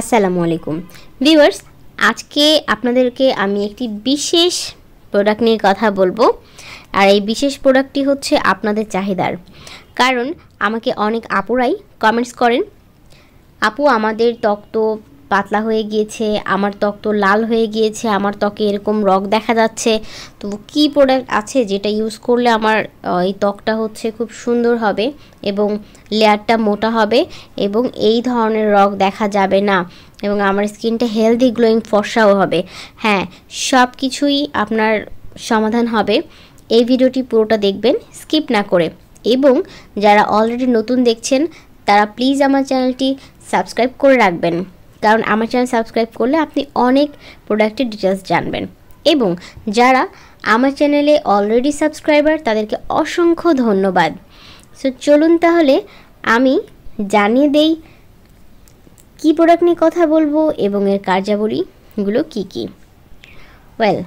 আসসালামু আলাইকুম ভিউয়ার্স আজকে আপনাদেরকে আমি একটি বিশেষ প্রোডাক্ট নিয়ে কথা বলবো আর এই বিশেষ প্রোডাক্টটি হচ্ছে আপনাদের চাহিদার কারণ আমাকে অনেক আপুরাই কমেন্টস করেন আপু আমাদের ত্বক তো পাতলা হয়ে গিয়েছে আমার ত্বক তো লাল হয়ে গিয়েছে আমার ত্বকে এরকম রগ দেখা যাচ্ছে তো কি প্রোডাক্ট আছে যেটা ইউজ করলে আমার এই ত্বকটা হচ্ছে খুব সুন্দর হবে এবং লেয়ারটা মোটা হবে এবং এই ধরনের রগ দেখা যাবে না এবং আমার স্কিনটা হেলদি গ্লোয়িং ফর্সাও হবে হ্যাঁ সব কিছুই আপনার সমাধান হবে এই ভিডিওটি পুরোটা দেখবেন স্কিপ না করে এবং যারা অলরেডি নতুন দেখছেন তারা প্লিজ আমার চ্যানেলটি সাবস্ক্রাইব করে রাখবেন কারণ আমার চ্যানেল সাবস্ক্রাইব করলে আপনি অনেক প্রোডাক্টের ডিটেলস জানবেন এবং যারা আমার চ্যানেলে অলরেডি সাবস্ক্রাইবার তাদেরকে অসংখ্য ধন্যবাদ সো চলুন তাহলে আমি জানিয়ে দেই কি প্রোডাক্ট নিয়ে কথা বলবো এবং এর কার্যাবলীগুলো কি কি ওয়েল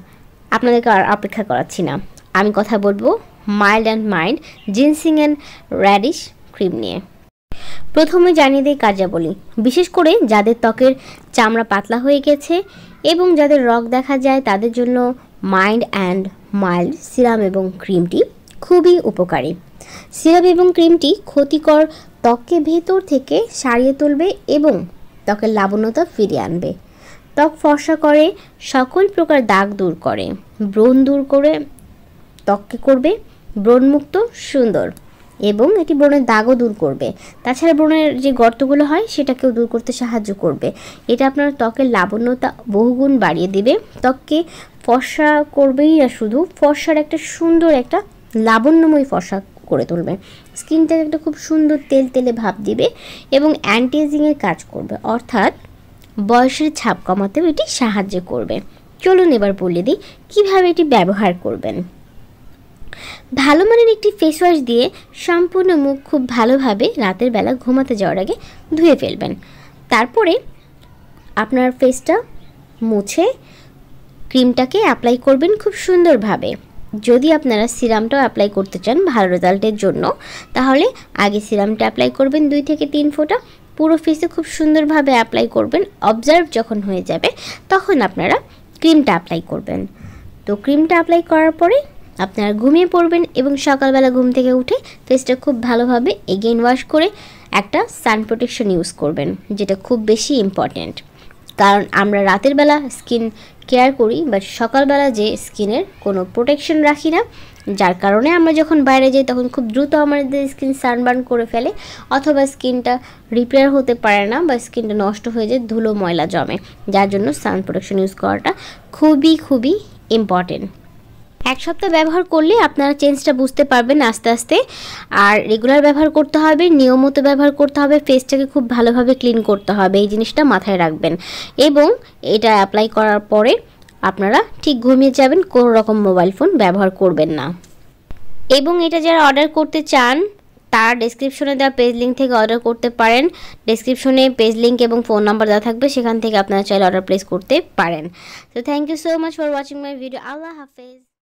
আপনাদেরকে আর অপেক্ষা করাচ্ছি না আমি কথা বলবো mild and mild ginseng and radish cream নিয়ে প্রথমে জানিয়ে দেয় কার্যাবলী বিশেষ করে যাদের ত্বকের চামড়া পাতলা হয়ে গেছে এবং যাদের রগ দেখা যায় তাদের জন্য মাইন্ড অ্যান্ড মাইল্ড সিরাম এবং ক্রিমটি খুবই উপকারী সিরাম এবং ক্রিমটি ক্ষতিকর ত্বককে ভেতর থেকে সারিয়ে তুলবে এবং ত্বকের লাবণ্যতা ফিরিয়ে আনবে ত্বক ফর্সা করে সকল প্রকার দাগ দূর করে ব্রণ দূর করে ত্বককে করবে ব্রণমুক্ত সুন্দর এবং এটি ব্রণের দাগও দূর করবে তাছাড়া ব্রণের যে গর্তগুলো হয় সেটাকেও দূর করতে সাহায্য করবে এটা আপনার ত্বকের লাবণ্যতা বহুগুণ বাড়িয়ে দেবে ত্বককে ফর্সা করবেই না শুধু ফর্সার একটা সুন্দর একটা লাবণ্যময় ফর্সা করে তুলবে স্কিনটাকে একটা খুব সুন্দর তেল তেলে ভাব দিবে এবং অ্যান্টিজিংয়ের কাজ করবে অর্থাৎ বয়সের ছাপ কমাতেও এটি সাহায্য করবে চলুন এবার বলে দিই কীভাবে এটি ব্যবহার করবেন ভালো মানের একটি ফেস ওয়াশ দিয়ে সম্পূর্ণ মুখ খুব ভালোভাবে রাতের বেলা ঘুমাতে যাওয়ার আগে ধুয়ে ফেলবেন তারপরে আপনার ফেসটা মুছে ক্রিমটাকে অ্যাপ্লাই করবেন খুব সুন্দরভাবে যদি আপনারা সিরামটাও অ্যাপ্লাই করতে চান ভালো রেজাল্টের জন্য তাহলে আগে সিরামটা অ্যাপ্লাই করবেন দুই থেকে তিন ফোঁটা পুরো ফেসে খুব সুন্দরভাবে অ্যাপ্লাই করবেন অবজার্ভ যখন হয়ে যাবে তখন আপনারা ক্রিমটা অ্যাপ্লাই করবেন তো ক্রিমটা অ্যাপ্লাই করার পরে আপনারা ঘুমিয়ে পড়বেন এবং সকালবেলা ঘুম থেকে উঠে ফেসটা খুব ভালোভাবে এগেইন ওয়াশ করে একটা সান প্রোটেকশন ইউজ করবেন যেটা খুব বেশি ইম্পর্ট্যান্ট কারণ আমরা রাতের বেলা স্কিন কেয়ার করি বাট সকালবেলা যে স্কিনের কোনো প্রোটেকশন রাখি না যার কারণে আমরা যখন বাইরে যাই তখন খুব দ্রুত আমাদের স্কিন সানবার্ন করে ফেলে অথবা স্কিনটা রিপেয়ার হতে পারে না বা স্কিনটা নষ্ট হয়ে যায় ধুলো ময়লা জমে যার জন্য সান প্রোটেকশন ইউজ করাটা খুবই খুবই ইম্পর্টেন্ট এক সপ্তাহ ব্যবহার করলে আপনারা চেঞ্জটা বুঝতে পারবেন আস্তে আস্তে আর রেগুলার ব্যবহার করতে হবে নিয়মিত ব্যবহার করতে হবে ফেসটাকে খুব ভালোভাবে ক্লিন করতে হবে এই জিনিসটা মাথায় রাখবেন এবং এটা অ্যাপ্লাই করার পরে আপনারা ঠিক ঘুমিয়ে যাবেন কোনো রকম মোবাইল ফোন ব্যবহার করবেন না এবং এটা যারা অর্ডার করতে চান তার ডেসক্রিপশনে দেওয়া পেজ লিঙ্ক থেকে অর্ডার করতে পারেন ডেসক্রিপশনে পেজ লিঙ্ক এবং ফোন নাম্বার দেওয়া থাকবে সেখান থেকে আপনারা চাইলে অর্ডার প্লেস করতে পারেন তো thank you so much for watching my video আল্লাহ হাফেজ